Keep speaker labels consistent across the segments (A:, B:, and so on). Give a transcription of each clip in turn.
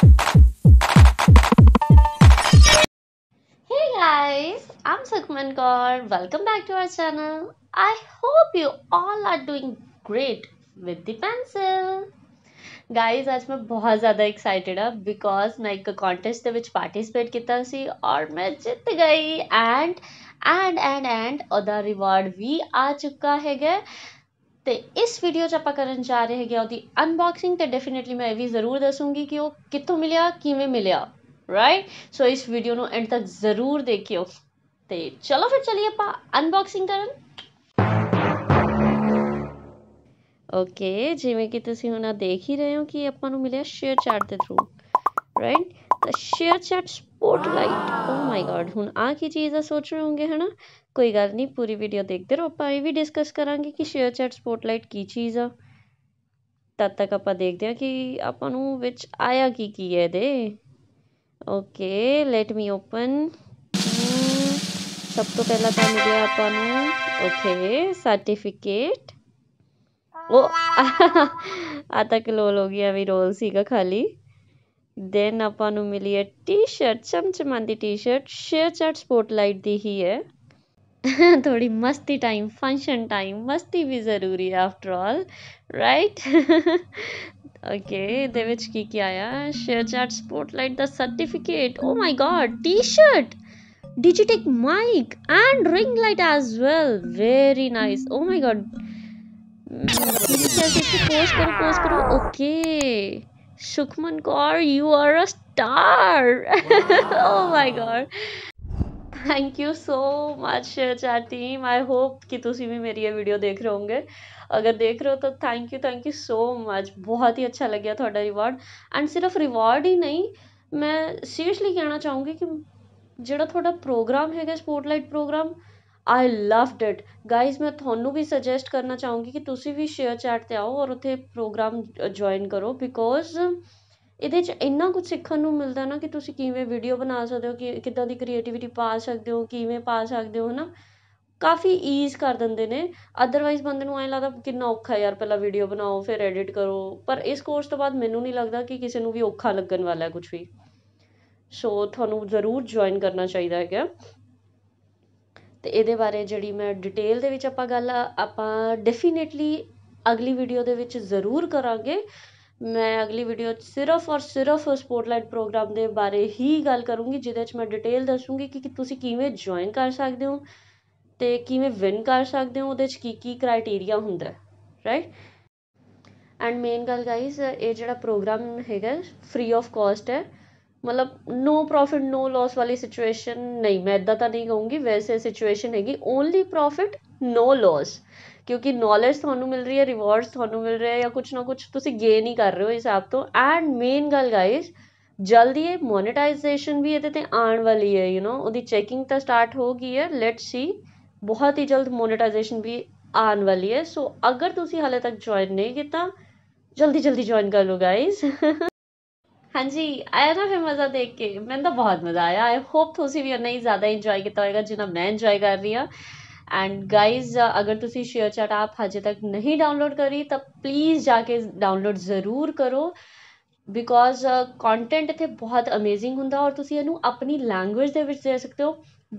A: Hey guys, I'm Sukhman Kaur. Welcome back to our channel. I hope you all are doing great with the pencil. Guys ਅੱਜ ਮੈਂ ਬਹੁਤ ਜ਼ਿਆਦਾ excited ਆ because ਮੈਂ ਇੱਕ contest ਦੇ ਵਿੱਚ ਪਾਰਟਿਸਿਪੇਟ ਕੀਤਾ ਸੀ ਔਰ ਮੈਂ ਜਿੱਤ ਗਈ ਐਂਡ ਐਂਡ ਐਂਡ ਐਂਡ ਉਹਦਾ ਰਿਵਾਰਡ ਵੀ ਆ ਚੁੱਕਾ ਹੈਗਾ ਤੇ ਇਸ ਵੀਡੀਓ 'ਚ ਆਪਾਂ ਕਰਨ ਜਾ ਰਹੇ ਹੈਗੇ ਉਹਦੀ ਅਨਬਾਕਸਿੰਗ ਤੇ ਡੈਫੀਨਿਟਲੀ ਮੈਂ ਇਹ ਵੀ ਜ਼ਰੂਰ ਦੱਸੂੰਗੀ ਕਿ ਉਹ ਕਿੱਥੋਂ ਮਿਲਿਆ ਕਿਵੇਂ ਮਿਲਿਆ ਰਾਈਟ ਸੋ ਇਸ ਵੀਡੀਓ ਨੂੰ ਐਂਡ ਤੱਕ ਜ਼ਰੂਰ ਦੇਖਿਓ ਤੇ ਚਲੋ ਫਿਰ ਚਲਿਏ ਆਪਾਂ ਅਨਬਾਕਸਿੰਗ ਕਰਨ ਓਕੇ ਜਿਵੇਂ ਕਿ ਤੁਸੀਂ ਹੁਣ ਆ ਦੇਖ ਹੀ ਰਹੇ ਹੋ ਕਿ ਆਪਾਂ ਨੂੰ ਮਿਲਿਆ ਸ਼ੇਅਰ ਚੈਟ ਦੇ ਥਰੂ ਰਾਈਟ ਤਾਂ ShareChat spotlight oh my God ਹੁਣ ਆ ਕੀ ਚੀਜ਼ ਆ ਸੋਚ ਰਹੇ ਹੋਗੇ ਹਨਾ ਕੋਈ ਗੱਲ ਨਹੀਂ ਪੂਰੀ ਵੀਡੀਓ ਦੇਖਦੇ ਰਹੋ ਆਪਾਂ ਇਹ ਵੀ ਡਿਸਕਸ ਕਰਾਂਗੇ ਕਿ ਸ਼ੇਅਰ ਚੈਟ ਸਪੌਟਲਾਈਟ ਕੀ ਚੀਜ਼ ਆ ਤਦ ਤੱਕ ਆਪਾਂ ਦੇਖਦੇ ਹਾਂ ਕਿ ਆਪਾਂ ਨੂੰ ਵਿੱਚ ਆਇਆ ਕੀ ਕੀ ਹੈ ਇਹਦੇ ਓਕੇ ਲੈਟ ਮੀ ਓਪਨ ਸਭ ਤੋਂ ਪਹਿਲਾਂ ਤਾਂ ਮਿਲ ਗਿਆ ਆਪਾਂ ਨੂੰ ਓਕੇ ਸਰਟੀਫਿਕੇਟ ਉਹ ਆ ਤਾਂ ਕਲੋਲ ਹੋ ਗਿਆ ਵੀ ਰੋਲ ਸੀਗਾ ਖਾਲੀ Then ਆਪਾਂ ਨੂੰ ਮਿਲੀ ਹੈ ਟੀ-ਸ਼ਰਟ ਚਮਚਮਾਂਦੀ ਟੀ-ਸ਼ਰਟ ਸ਼ੇਅਰਚੈਟ ਸਪੋਟਲਾਈਟ ਦੀ ਹੀ ਹੈ ਥੋੜੀ ਮਸਤੀ ਟਾਈਮ ਫੰਕਸ਼ਨ ਟਾਈਮ ਮਸਤੀ ਵੀ ਜ਼ਰੂਰੀ ਹੈ ਆਫਟਰ ਆਲ ਰਾਈਟ ਓਕੇ ਇਹਦੇ ਵਿੱਚ ਕੀ ਕੀ ਆਇਆ ਸ਼ੇਅਰਚੈਟ ਸਪੋਟਲਾਈਟ ਦਾ certificate oh my God T-shirt Digitech mic and ring light as well. Very nice. Oh my god. Hmm, T-shirt इसको पोस्ट करो पोस्ट करो Sukhman Kaur you are a star Wow. My God thank you so much चार team I hope कि तुम भी मेरी ये video देख रहे होंगे अगर देख रहे हो तो thank you thank you so much बहुत ही अच्छा लगे थोड़ा रिवॉर्ड एंड सिर्फ रिवॉर्ड ही नहीं मैं सीरियसली कहना चाहूँगी कि ਜਿਹੜਾ थोड़ा प्रोग्राम है spotlight programme I loved it guys ਮੈਂ ਤੁਹਾਨੂੰ ਵੀ ਸੁਜੈਸਟ ਕਰਨਾ ਚਾਹੂੰਗੀ ਕਿ ਤੁਸੀਂ ਵੀ ਸ਼ੇਅਰ ਚੈਟ 'ਤੇ ਆਓ ਔਰ ਉੱਥੇ ਪ੍ਰੋਗਰਾਮ ਜੁਆਇਨ ਕਰੋ ਬਿਕੋਜ਼ ਇਹਦੇ 'ਚ ਇੰਨਾ ਕੁਝ ਸਿੱਖਣ ਨੂੰ ਮਿਲਦਾ ਨਾ ਕਿ ਤੁਸੀਂ ਕਿਵੇਂ ਵੀਡੀਓ ਬਣਾ ਸਕਦੇ ਹੋ ਕਿ ਕਿੱਦਾਂ ਦੀ ਕ੍ਰੀਏਟੀਵਿਟੀ ਪਾ ਸਕਦੇ ਹੋ ਕਿਵੇਂ ਪਾ ਸਕਦੇ ਹੋ ਨਾ ਕਾਫੀ ਈਜ਼ ਕਰ ਦਿੰਦੇ ਨੇ ਅਦਰਵਾਈਜ਼ ਬੰਦੇ ਨੂੰ ਐਂ ਲੱਗਦਾ ਕਿੰਨਾ ਔਖਾ ਯਾਰ ਪਹਿਲਾਂ ਵੀਡੀਓ ਬਣਾਓ ਫਿਰ ਐਡਿਟ ਕਰੋ ਪਰ ਇਸ ਕੋਰਸ ਤੋਂ ਬਾਅਦ ਮੈਨੂੰ ਨਹੀਂ ਲੱਗਦਾ ਕਿ ਕਿਸੇ ਨੂੰ ਵੀ ਔਖਾ ਲੱਗਣ ਵਾਲਾ ਕੁਝ ਵੀ ਸੋ ਤੁਹਾਨੂੰ ਜ਼ਰੂਰ ਜੁਆਇਨ ਕਰਨਾ ਚਾਹੀਦਾ ਹੈਗਾ ਅਤੇ ਇਹਦੇ ਬਾਰੇ ਜਿਹੜੀ ਮੈਂ ਡਿਟੇਲ ਦੇ ਵਿੱਚ ਆਪਾਂ ਗੱਲ ਆਪਾਂ ਡੈਫੀਨੇਟਲੀ ਅਗਲੀ ਵੀਡੀਓ ਦੇ ਵਿੱਚ ਜ਼ਰੂਰ ਕਰਾਂਗੇ ਮੈਂ ਅਗਲੀ ਵੀਡੀਓ 'ਚ ਸਿਰਫ ਔਰ ਸਿਰਫ ਸਪੋਟਲਾਈਟ ਪ੍ਰੋਗਰਾਮ ਦੇ ਬਾਰੇ ਹੀ ਗੱਲ ਕਰੂੰਗੀ ਜਿਹਦੇ 'ਚ ਮੈਂ ਡਿਟੇਲ ਦੱਸੂੰਗੀ ਕਿ ਤੁਸੀਂ ਕਿਵੇਂ ਜੁਆਇਨ ਕਰ ਸਕਦੇ ਹੋ ਅਤੇ ਕਿਵੇਂ ਵਿਨ ਕਰ ਸਕਦੇ ਹੋ ਉਹਦੇ 'ਚ ਕੀ ਕੀ ਕ੍ਰਾਈਟੇਰੀਆ ਹੁੰਦਾ ਰਾਈਟ ਐਂਡ ਮੇਨ ਗੱਲ ਗਾਈਜ਼ ਇਹ ਜਿਹੜਾ ਪ੍ਰੋਗਰਾਮ ਹੈਗਾ ਫ੍ਰੀ ਆਫ ਕਾਸਟ ਹੈ ਮਤਲਬ ਨੋ ਪ੍ਰੋਫਿਟ ਨੋ ਲਾਸ ਵਾਲੀ ਸਿਚੁਏਸ਼ਨ ਨਹੀਂ ਮੈਂ ਇਦਾਂ ਤਾਂ ਨਹੀਂ ਕਹੂੰਗੀ ਵੈਸੇ ਸਿਚੁਏਸ਼ਨ ਹੈਗੀ ਓਨਲੀ ਪ੍ਰੋਫਿਟ ਨੋ ਲਾਸ ਕਿਉਂਕਿ ਨੌਲੇਜ ਤੁਹਾਨੂੰ ਮਿਲ ਰਹੀ ਹੈ ਰਿਵਾਰਡਸ ਤੁਹਾਨੂੰ ਮਿਲ ਰਹੇ ਆ ਜਾਂ ਕੁਝ ਨਾ ਕੁਝ ਤੁਸੀਂ ਗੇਨ ਹੀ ਕਰ ਰਹੇ ਹੋ ਇਸ ਐਪ ਤੋਂ ਐਂਡ ਮੇਨ ਗੱਲ ਗਾਇਸ ਜਲਦੀ ਇਹ ਮੋਨੇਟਾਈਜੇਸ਼ਨ ਵੀ ਇਹਦੇ ਤੇ ਆਉਣ ਵਾਲੀ ਹੈ ਯੂ نو ਉਹਦੀ ਚੈਕਿੰਗ ਤਾਂ ਸਟਾਰਟ ਹੋ ਗਈ ਹੈ ਲੈਟਸ ਸੀ ਬਹੁਤ ਹੀ ਜਲਦ ਮੋਨੇਟਾਈਜੇਸ਼ਨ ਵੀ ਆਉਣ ਵਾਲੀ ਹੈ ਸੋ ਅਗਰ ਤੁਸੀਂ ਹਾਲੇ ਤੱਕ ਜੁਆਇਨ ਨਹੀਂ ਕੀਤਾ ਜਲਦੀ ਜਲਦੀ ਜੁਆਇਨ ਕਰ ਲਓ ਗਾਇਸ ਹਾਂਜੀ ਆਇਆ ਨਾ ਫਿਰ ਮਜ਼ਾ ਦੇਖ ਕੇ ਮੈਨੂੰ ਤਾਂ ਬਹੁਤ ਮਜ਼ਾ ਆਇਆ ਆਈ ਹੋਪ ਤੁਸੀਂ ਵੀ ਉਨਾ ਹੀ ਜ਼ਿਆਦਾ ਇੰਜੋਏ ਕੀਤਾ ਹੋਵੇਗਾ ਜਿੰਨਾ ਮੈਂ ਇੰਜੋਏ ਕਰ ਰਹੀ ਹਾਂ ਐਂਡ ਗਾਈਜ਼ ਅਗਰ ਤੁਸੀਂ ਸ਼ੇਅਰ ਚੈਟ ਆਪ ਹਜੇ ਤੱਕ ਨਹੀਂ ਡਾਊਨਲੋਡ ਕਰੀ ਤਾਂ ਪਲੀਜ਼ ਜਾ ਕੇ ਡਾਊਨਲੋਡ ਜ਼ਰੂਰ ਕਰੋ ਬਿਕੋਜ਼ ਕੰਟੈਂਟ ਇੱਥੇ ਬਹੁਤ ਅਮੇਜ਼ਿੰਗ ਹੁੰਦਾ ਔਰ ਤੁਸੀਂ ਇਹਨੂੰ ਆਪਣੀ ਲੈਂਗੁਏਜ ਦੇ ਵਿੱਚ ਦੇ ਸਕਦੇ ਹੋ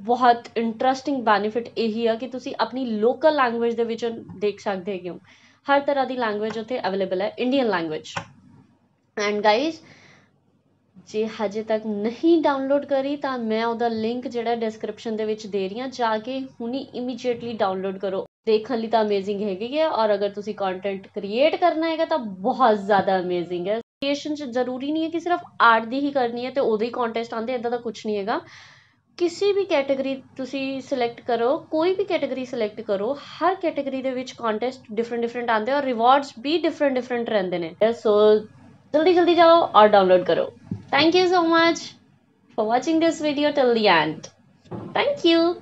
A: ਬਹੁਤ ਇੰਟਰਸਟਿੰਗ ਬੈਨੀਫਿਟ ਇਹੀ ਆ ਕਿ ਤੁਸੀਂ ਆਪਣੀ ਲੋਕਲ ਲੈਂਗੁਏਜ ਦੇ ਵਿੱਚ ਦੇਖ ਸਕਦੇ ਹੋ ਹਰ ਤਰ੍ਹਾਂ ਦੀ ਲੈਂਗੁਏਜ ਉੱਥੇ ਅਵੇਲੇਬਲ ਹੈ ਇੰਡੀਅਨ ਲੈਂਗੁਏਜ ਐਂਡ ਗਾਈਜ਼ ਜੇ ਹਜੇ ਤੱਕ ਨਹੀਂ ਡਾਊਨਲੋਡ ਕਰੀ ਤਾਂ ਮੈਂ ਉਹਦਾ ਲਿੰਕ ਜਿਹੜਾ ਡਿਸਕ੍ਰਿਪਸ਼ਨ ਦੇ ਵਿੱਚ ਦੇ ਰਹੀ ਹਾਂ ਜਾ ਕੇ ਹੁਣੀ ਇਮੀਡੀਏਟਲੀ ਡਾਊਨਲੋਡ ਕਰੋ ਦੇਖਣ ਲਈ ਤਾਂ ਅਮੇਜ਼ਿੰਗ ਹੈਗੀ ਹੈ ਔਰ ਅਗਰ ਤੁਸੀਂ ਕੰਟੈਂਟ ਕ੍ਰੀਏਟ ਕਰਨਾ ਹੈਗਾ ਤਾਂ ਬਹੁਤ ਜ਼ਿਆਦਾ ਅਮੇਜ਼ਿੰਗ ਹੈ ਕ੍ਰੀਏਸ਼ਨ ਚ ਜ਼ਰੂਰੀ ਨਹੀਂ ਹੈ ਕਿ ਸਿਰਫ ਆਰਟ ਦੀ ਹੀ ਕਰਨੀ ਹੈ ਤੇ ਉਹਦੇ ਹੀ ਕੰਟੈਸਟ ਆਉਂਦੇ ਇਦਾਂ ਦਾ ਕੁਝ ਨਹੀਂ ਹੈਗਾ ਕਿਸੇ ਵੀ ਕੈਟਾਗਰੀ ਤੁਸੀਂ ਸਿਲੈਕਟ ਕਰੋ ਕੋਈ ਵੀ ਕੈਟਾਗਰੀ ਸਿਲੈਕਟ ਕਰੋ ਹਰ ਕੈਟਾਗਰੀ ਦੇ ਵਿੱਚ ਕੰਟੈਸਟ ਡਿਫਰੈਂਟ ਡਿਫਰੈਂਟ ਆਉਂਦੇ ਔਰ ਰਿਵਾਰਡਸ ਵੀ ਡਿਫਰੈਂਟ ਡਿਫਰੈਂਟ ਰਹਿੰਦੇ ਨੇ ਸੋ ਜਲਦੀ ਜਲਦੀ ਜਾਓ ਔਰ ਡਾਊਨਲੋਡ ਕਰੋ Thank you so much for watching this video till the end. Thank you.